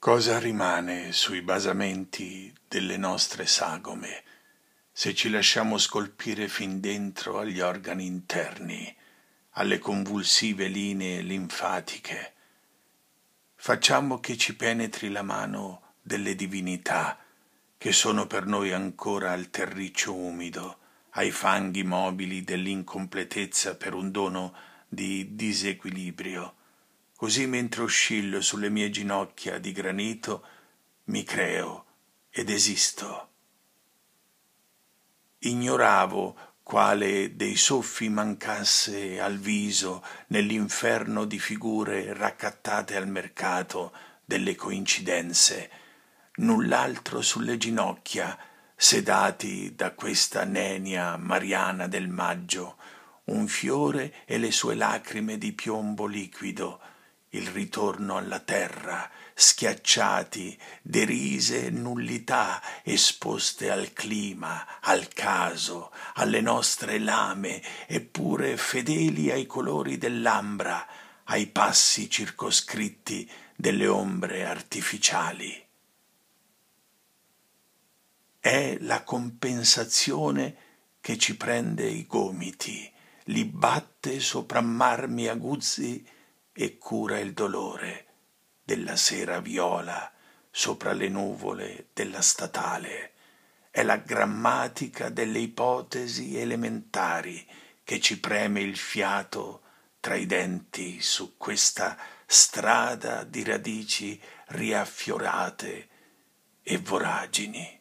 Cosa rimane sui basamenti delle nostre sagome se ci lasciamo scolpire fin dentro agli organi interni, alle convulsive linee linfatiche? Facciamo che ci penetri la mano delle divinità che sono per noi ancora al terriccio umido, ai fanghi mobili dell'incompletezza per un dono di disequilibrio Così mentre oscillo sulle mie ginocchia di granito, mi creo ed esisto. Ignoravo quale dei soffi mancasse al viso nell'inferno di figure raccattate al mercato delle coincidenze, null'altro sulle ginocchia, sedati da questa nenia mariana del maggio, un fiore e le sue lacrime di piombo liquido, il ritorno alla terra, schiacciati, derise nullità, esposte al clima, al caso, alle nostre lame, eppure fedeli ai colori dell'ambra, ai passi circoscritti delle ombre artificiali. È la compensazione che ci prende i gomiti, li batte sopra marmi aguzzi e cura il dolore della sera viola sopra le nuvole della statale. È la grammatica delle ipotesi elementari che ci preme il fiato tra i denti su questa strada di radici riaffiorate e voragini.